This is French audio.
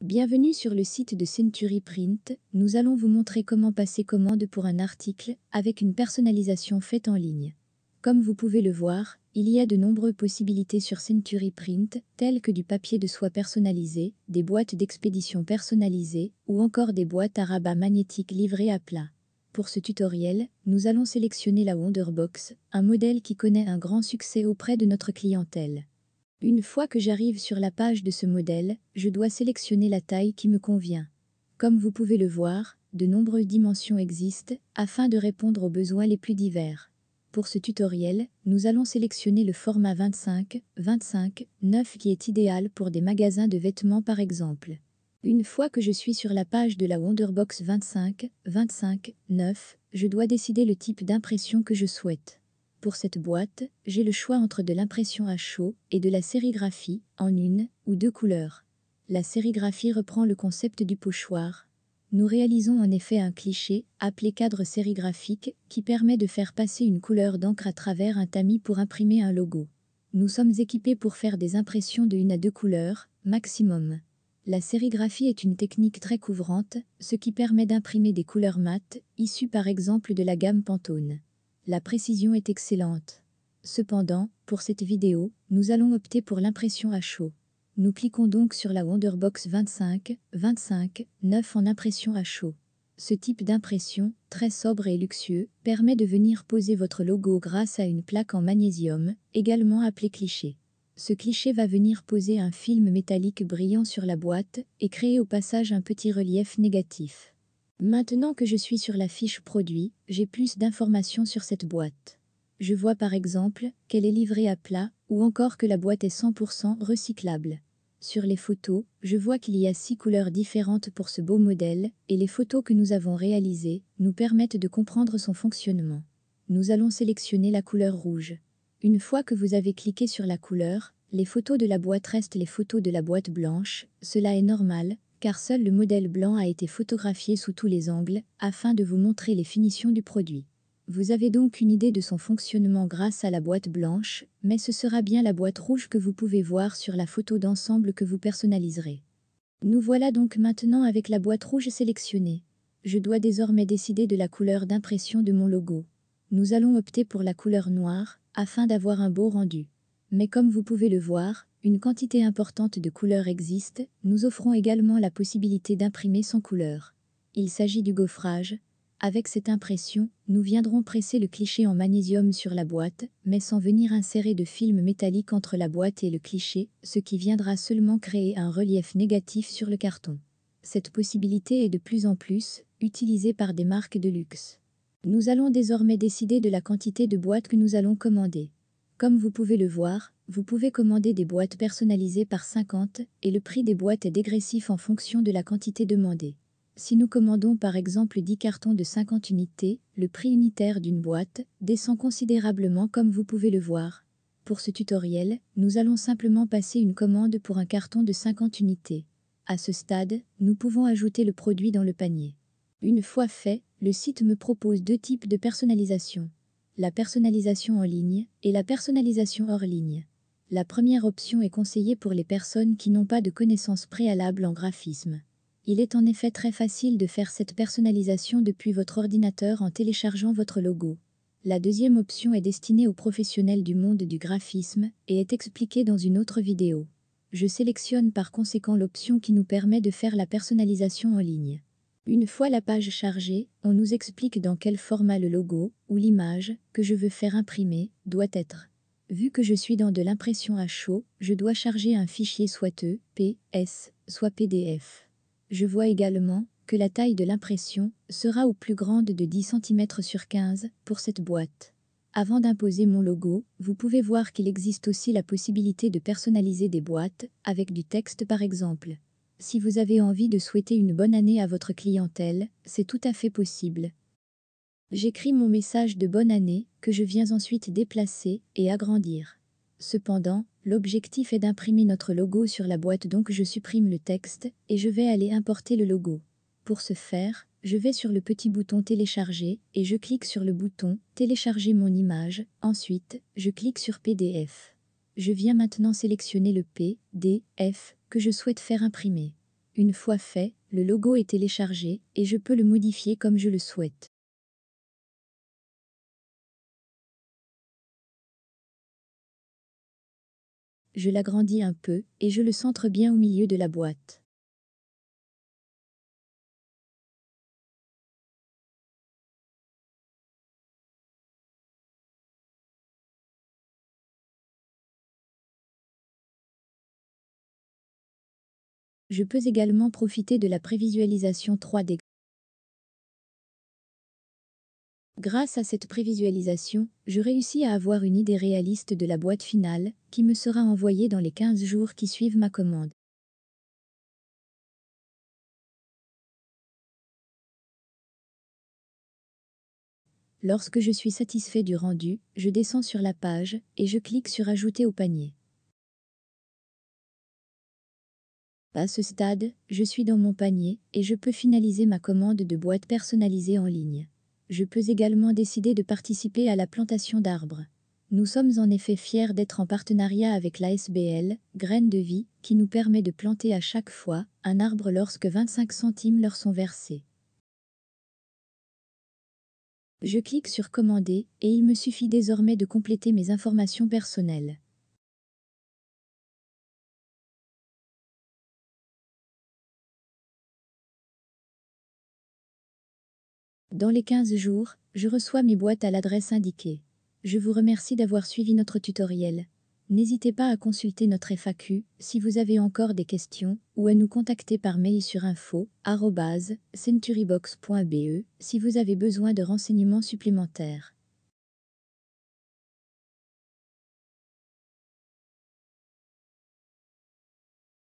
Bienvenue sur le site de Century Print, nous allons vous montrer comment passer commande pour un article avec une personnalisation faite en ligne. Comme vous pouvez le voir, il y a de nombreuses possibilités sur Century Print, telles que du papier de soie personnalisé, des boîtes d'expédition personnalisées ou encore des boîtes à rabat magnétique livrées à plat. Pour ce tutoriel, nous allons sélectionner la Wonderbox, un modèle qui connaît un grand succès auprès de notre clientèle. Une fois que j'arrive sur la page de ce modèle, je dois sélectionner la taille qui me convient. Comme vous pouvez le voir, de nombreuses dimensions existent afin de répondre aux besoins les plus divers. Pour ce tutoriel, nous allons sélectionner le format 25, 25, 9 qui est idéal pour des magasins de vêtements par exemple. Une fois que je suis sur la page de la Wonderbox 25, 25, 9, je dois décider le type d'impression que je souhaite. Pour cette boîte, j'ai le choix entre de l'impression à chaud et de la sérigraphie, en une ou deux couleurs. La sérigraphie reprend le concept du pochoir. Nous réalisons en effet un cliché, appelé cadre sérigraphique, qui permet de faire passer une couleur d'encre à travers un tamis pour imprimer un logo. Nous sommes équipés pour faire des impressions de une à deux couleurs, maximum. La sérigraphie est une technique très couvrante, ce qui permet d'imprimer des couleurs mates, issues par exemple de la gamme Pantone. La précision est excellente. Cependant, pour cette vidéo, nous allons opter pour l'impression à chaud. Nous cliquons donc sur la Wonderbox 25, 25, 9 en impression à chaud. Ce type d'impression, très sobre et luxueux, permet de venir poser votre logo grâce à une plaque en magnésium, également appelée cliché. Ce cliché va venir poser un film métallique brillant sur la boîte et créer au passage un petit relief négatif. Maintenant que je suis sur la fiche produit, j'ai plus d'informations sur cette boîte. Je vois par exemple qu'elle est livrée à plat ou encore que la boîte est 100% recyclable. Sur les photos, je vois qu'il y a six couleurs différentes pour ce beau modèle et les photos que nous avons réalisées nous permettent de comprendre son fonctionnement. Nous allons sélectionner la couleur rouge. Une fois que vous avez cliqué sur la couleur, les photos de la boîte restent les photos de la boîte blanche, cela est normal, car seul le modèle blanc a été photographié sous tous les angles, afin de vous montrer les finitions du produit. Vous avez donc une idée de son fonctionnement grâce à la boîte blanche, mais ce sera bien la boîte rouge que vous pouvez voir sur la photo d'ensemble que vous personnaliserez. Nous voilà donc maintenant avec la boîte rouge sélectionnée. Je dois désormais décider de la couleur d'impression de mon logo. Nous allons opter pour la couleur noire, afin d'avoir un beau rendu. Mais comme vous pouvez le voir, une quantité importante de couleurs existe, nous offrons également la possibilité d'imprimer sans couleur. Il s'agit du gaufrage. Avec cette impression, nous viendrons presser le cliché en magnésium sur la boîte, mais sans venir insérer de film métallique entre la boîte et le cliché, ce qui viendra seulement créer un relief négatif sur le carton. Cette possibilité est de plus en plus utilisée par des marques de luxe. Nous allons désormais décider de la quantité de boîtes que nous allons commander. Comme vous pouvez le voir, vous pouvez commander des boîtes personnalisées par 50 et le prix des boîtes est dégressif en fonction de la quantité demandée. Si nous commandons par exemple 10 cartons de 50 unités, le prix unitaire d'une boîte descend considérablement comme vous pouvez le voir. Pour ce tutoriel, nous allons simplement passer une commande pour un carton de 50 unités. À ce stade, nous pouvons ajouter le produit dans le panier. Une fois fait, le site me propose deux types de personnalisation. La personnalisation en ligne et la personnalisation hors ligne. La première option est conseillée pour les personnes qui n'ont pas de connaissances préalables en graphisme. Il est en effet très facile de faire cette personnalisation depuis votre ordinateur en téléchargeant votre logo. La deuxième option est destinée aux professionnels du monde du graphisme et est expliquée dans une autre vidéo. Je sélectionne par conséquent l'option qui nous permet de faire la personnalisation en ligne. Une fois la page chargée, on nous explique dans quel format le logo ou l'image que je veux faire imprimer doit être. Vu que je suis dans de l'impression à chaud, je dois charger un fichier soit E, S, soit PDF. Je vois également que la taille de l'impression sera au plus grande de 10 cm sur 15 pour cette boîte. Avant d'imposer mon logo, vous pouvez voir qu'il existe aussi la possibilité de personnaliser des boîtes, avec du texte par exemple. Si vous avez envie de souhaiter une bonne année à votre clientèle, c'est tout à fait possible. J'écris mon message de bonne année, que je viens ensuite déplacer et agrandir. Cependant, l'objectif est d'imprimer notre logo sur la boîte donc je supprime le texte et je vais aller importer le logo. Pour ce faire, je vais sur le petit bouton télécharger et je clique sur le bouton télécharger mon image, ensuite, je clique sur PDF. Je viens maintenant sélectionner le PDF que je souhaite faire imprimer. Une fois fait, le logo est téléchargé et je peux le modifier comme je le souhaite. je l'agrandis un peu et je le centre bien au milieu de la boîte. Je peux également profiter de la prévisualisation 3D Grâce à cette prévisualisation, je réussis à avoir une idée réaliste de la boîte finale, qui me sera envoyée dans les 15 jours qui suivent ma commande. Lorsque je suis satisfait du rendu, je descends sur la page et je clique sur Ajouter au panier. À ce stade, je suis dans mon panier et je peux finaliser ma commande de boîte personnalisée en ligne. Je peux également décider de participer à la plantation d'arbres. Nous sommes en effet fiers d'être en partenariat avec l'ASBL, graine de vie, qui nous permet de planter à chaque fois un arbre lorsque 25 centimes leur sont versés. Je clique sur Commander et il me suffit désormais de compléter mes informations personnelles. Dans les 15 jours, je reçois mes boîtes à l'adresse indiquée. Je vous remercie d'avoir suivi notre tutoriel. N'hésitez pas à consulter notre FAQ si vous avez encore des questions ou à nous contacter par mail sur info@centurybox.be si vous avez besoin de renseignements supplémentaires.